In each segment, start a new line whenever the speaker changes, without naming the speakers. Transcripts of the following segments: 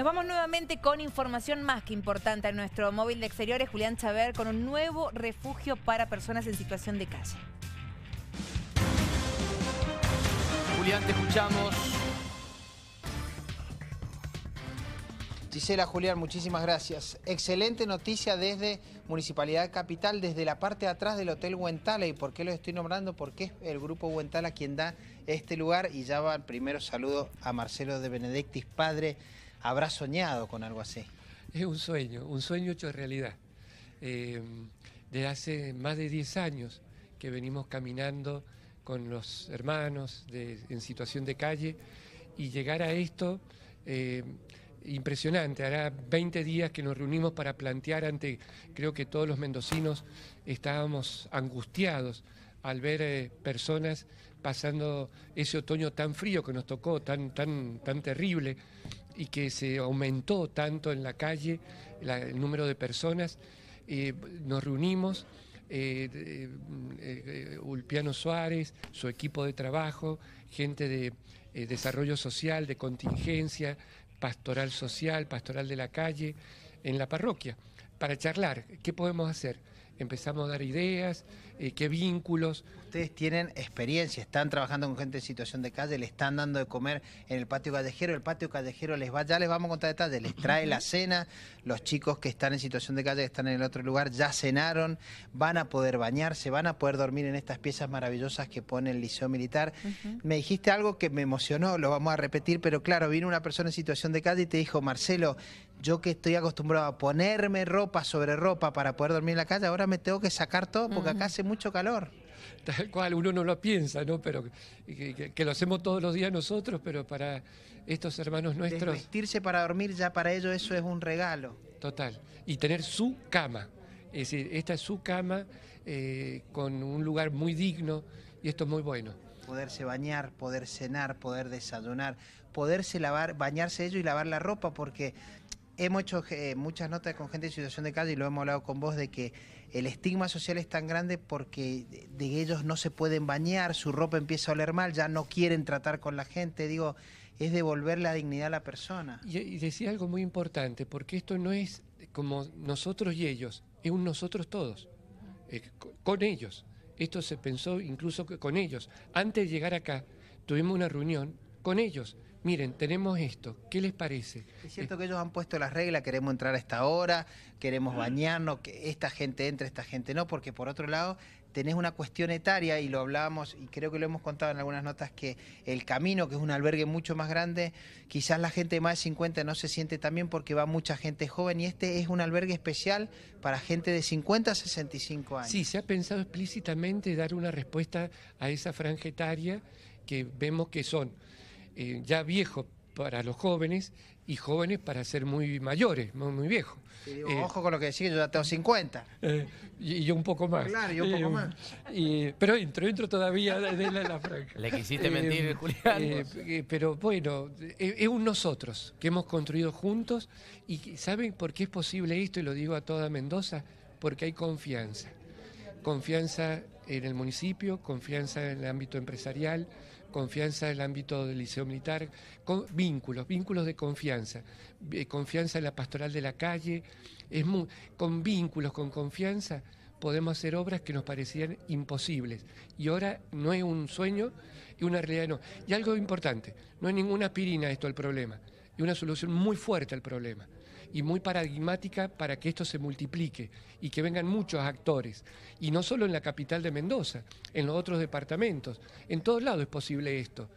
Nos vamos nuevamente con información más que importante en nuestro móvil de exteriores, Julián Chaver, con un nuevo refugio para personas en situación de calle. Julián, te escuchamos. Gisela, Julián, muchísimas gracias. Excelente noticia desde Municipalidad Capital, desde la parte de atrás del Hotel Huentala. ¿Y por qué lo estoy nombrando? Porque es el Grupo Huentala quien da este lugar. Y ya va el primero saludo a Marcelo de Benedictis, padre
Habrá soñado con algo así. Es un sueño, un sueño hecho realidad. Eh, de hace más de 10 años que venimos caminando con los hermanos en situación de calle y llegar a esto eh, impresionante. Hará 20 días que nos reunimos para plantear ante, creo que todos los mendocinos estábamos angustiados al ver eh, personas pasando ese otoño tan frío que nos tocó, tan, tan, tan terrible, y que se aumentó tanto en la calle el número de personas, eh, nos reunimos. Eh, Ulpiano Suárez, su equipo de trabajo, gente de desarrollo social, de contingencia, pastoral social, pastoral de la calle, en la parroquia, para charlar qué podemos hacer empezamos a dar ideas, eh, qué vínculos. Ustedes tienen experiencia, están
trabajando con gente en situación de calle, le están dando de comer en el patio callejero, el patio callejero les va, ya les vamos a contar detalles, les trae la cena, los chicos que están en situación de calle, que están en el otro lugar, ya cenaron, van a poder bañarse, van a poder dormir en estas piezas maravillosas que pone el Liceo Militar. Me dijiste algo que me emocionó, lo vamos a repetir, pero claro, vino una persona en situación de calle y te dijo, Marcelo, yo que estoy acostumbrado a ponerme ropa sobre ropa para poder dormir en la calle, ahora me tengo que sacar todo porque acá hace mucho calor.
Tal cual, uno no lo piensa, ¿no? Pero que, lo hacemos todos los días nosotros, pero para estos hermanos nuestros. Vestirse para dormir ya para ellos eso es un regalo. Total. Y tener su cama. Es decir, esta es su cama eh, con un lugar muy digno y esto es muy bueno.
Poderse bañar, poder cenar, poder desayunar, poderse lavar, bañarse ellos y lavar la ropa, porque hemos hecho eh, muchas notas con gente en situación de calle y lo hemos hablado con vos de que el estigma social es tan grande porque de, ellos no se pueden bañar, su ropa empieza a oler mal, ya no quieren tratar con la gente, digo, es devolver la dignidad a la persona. Y,
decía algo muy importante, porque esto no es como nosotros y ellos, es un nosotros todos, con ellos. Esto se pensó incluso con ellos. Antes de llegar acá, tuvimos una reunión con ellos. Miren, tenemos esto, ¿qué les parece? Es cierto que ellos han puesto
las reglas, queremos entrar a esta hora, queremos ah. bañarnos, que esta gente entre, esta gente no, porque por otro lado tenés una cuestión etaria y lo hablábamos y creo que lo hemos contado en algunas notas que el camino, que es un albergue mucho más grande, quizás la gente de más de 50 no se siente tan bien porque va mucha gente joven y este es un albergue especial para gente de 50 a 65 años. Sí, se
ha pensado explícitamente dar una respuesta a esa franja etaria que vemos que son eh, ya viejos para los jóvenes y jóvenes para ser muy mayores, muy, viejos. Eh, ojo con lo que decís, yo ya tengo 50. Eh, y, yo un poco más. Claro, yo un poco más. pero entro, entro todavía de la, la Le quisiste mentir, Julián. pero bueno, es un nosotros que hemos construido juntos y ¿saben por qué es posible esto? Y lo digo a toda Mendoza, porque hay confianza. Confianza en el municipio, confianza en el ámbito empresarial, confianza en el ámbito del liceo militar, vínculos, vínculos de confianza, eh, confianza en la pastoral de la calle, es con vínculos, con confianza podemos hacer obras que nos parecían imposibles. Y ahora no es un sueño y una realidad no. Y algo importante, no es ninguna pirina esto al problema, y una solución muy fuerte al problema y muy paradigmática para que esto se multiplique y que vengan muchos actores. Y no solo en la capital de Mendoza, en los otros departamentos, en todos lados es posible esto.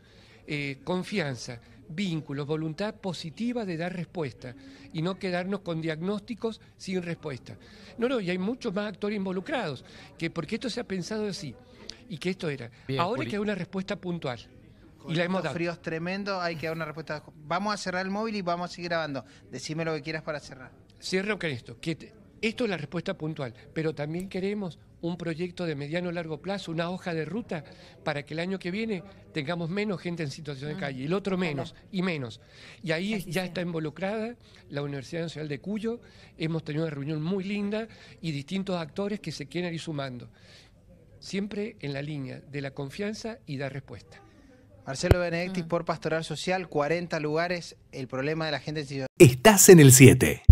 Eh, confianza, vínculos, voluntad positiva de dar respuesta y no quedarnos con diagnósticos sin respuesta. No, no, y hay muchos más actores involucrados, que porque esto se ha pensado así y que esto era. Ahora que hay una respuesta puntual y hemos fríos tremendo, hay que dar una respuesta. Vamos a cerrar el móvil y vamos a seguir grabando. Decime lo que quieras para cerrar. Cierro con esto, que esto es la respuesta puntual, pero también queremos un proyecto de mediano o largo plazo, una hoja de ruta para que el año que viene tengamos menos gente en situación de ah, calle, el otro menos y menos. Y ahí ya está involucrada la Universidad Nacional de Cuyo, hemos tenido una reunión muy linda y distintos actores que se quieren ir sumando, siempre en la línea de la confianza y dar respuesta. Marcelo Benedetti ah. por Pastoral Social, 40 lugares, el problema de la gente... Estás en el 7.